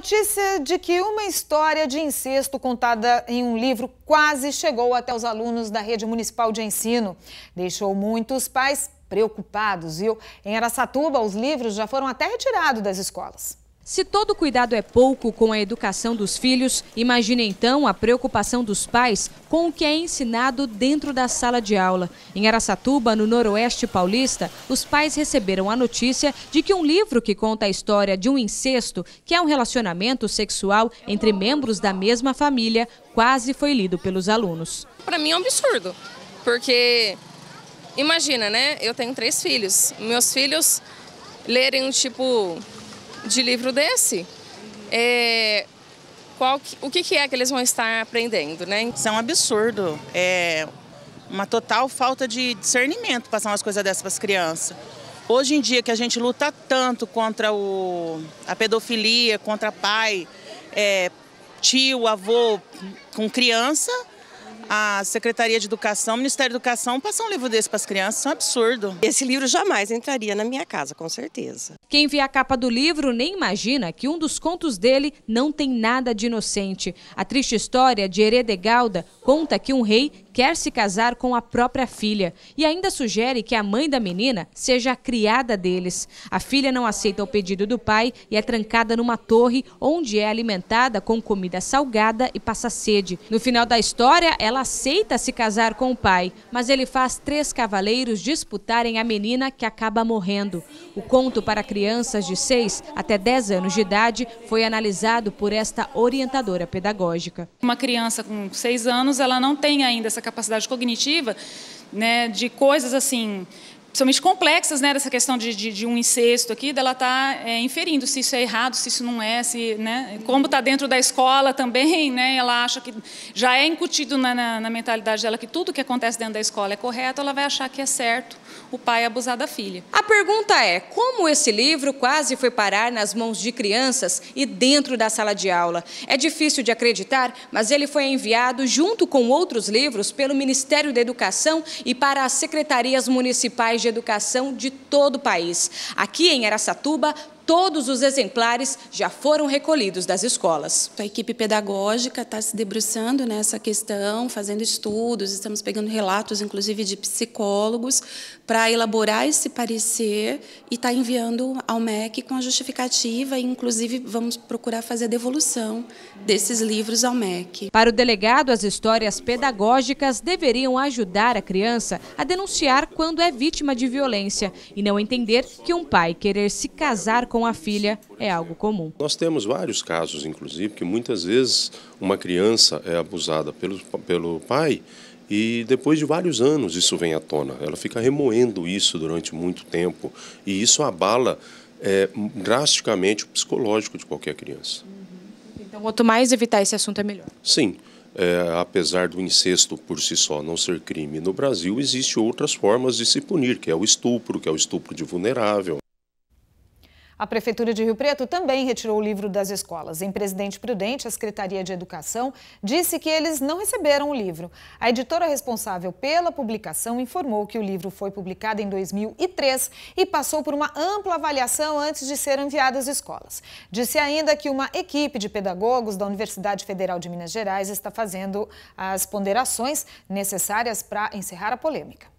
notícia de que uma história de incesto contada em um livro quase chegou até os alunos da rede municipal de ensino. Deixou muitos pais preocupados, viu? Em Aracatuba, os livros já foram até retirados das escolas. Se todo cuidado é pouco com a educação dos filhos, imagine então a preocupação dos pais com o que é ensinado dentro da sala de aula. Em Araçatuba, no Noroeste Paulista, os pais receberam a notícia de que um livro que conta a história de um incesto, que é um relacionamento sexual entre membros da mesma família, quase foi lido pelos alunos. Para mim é um absurdo, porque imagina, né? Eu tenho três filhos. Meus filhos lerem, tipo, de livro desse. É, qual, o que, que é que eles vão estar aprendendo, né? Isso é um absurdo. É uma total falta de discernimento passar umas coisas dessas para as crianças. Hoje em dia que a gente luta tanto contra o, a pedofilia, contra pai, é, tio, avô com criança, a Secretaria de Educação, o Ministério da Educação, passar um livro desse para as crianças, é um absurdo. Esse livro jamais entraria na minha casa, com certeza. Quem vê a capa do livro nem imagina que um dos contos dele não tem nada de inocente. A triste história de Heredegalda conta que um rei quer se casar com a própria filha e ainda sugere que a mãe da menina seja a criada deles. A filha não aceita o pedido do pai e é trancada numa torre onde é alimentada com comida salgada e passa sede. No final da história, ela aceita se casar com o pai, mas ele faz três cavaleiros disputarem a menina que acaba morrendo. O conto para crianças de 6 até 10 anos de idade foi analisado por esta orientadora pedagógica. Uma criança com 6 anos, ela não tem ainda essa essa capacidade cognitiva né, de coisas assim principalmente complexas, né, dessa questão de, de, de um incesto aqui, dela tá é, inferindo se isso é errado, se isso não é, se, né, como está dentro da escola também, né, ela acha que já é incutido na, na, na, mentalidade dela que tudo que acontece dentro da escola é correto, ela vai achar que é certo o pai abusar da filha. A pergunta é, como esse livro quase foi parar nas mãos de crianças e dentro da sala de aula? É difícil de acreditar, mas ele foi enviado junto com outros livros pelo Ministério da Educação e para as secretarias municipais de educação de todo o país. Aqui em Aracatuba, todos os exemplares já foram recolhidos das escolas. A equipe pedagógica está se debruçando nessa questão, fazendo estudos, estamos pegando relatos, inclusive, de psicólogos, para elaborar esse parecer e está enviando ao MEC com a justificativa e, inclusive, vamos procurar fazer a devolução desses livros ao MEC. Para o delegado, as histórias pedagógicas deveriam ajudar a criança a denunciar quando é vítima de violência e não entender que um pai querer se casar com a filha é algo comum. Nós temos vários casos, inclusive, que muitas vezes uma criança é abusada pelo, pelo pai e depois de vários anos isso vem à tona. Ela fica remoendo isso durante muito tempo e isso abala é, drasticamente o psicológico de qualquer criança. Uhum. Então, quanto mais evitar esse assunto, é melhor. Sim. É, apesar do incesto por si só não ser crime no Brasil, existe outras formas de se punir, que é o estupro, que é o estupro de vulnerável, a Prefeitura de Rio Preto também retirou o livro das escolas. Em Presidente Prudente, a Secretaria de Educação disse que eles não receberam o livro. A editora responsável pela publicação informou que o livro foi publicado em 2003 e passou por uma ampla avaliação antes de ser enviado às escolas. Disse ainda que uma equipe de pedagogos da Universidade Federal de Minas Gerais está fazendo as ponderações necessárias para encerrar a polêmica.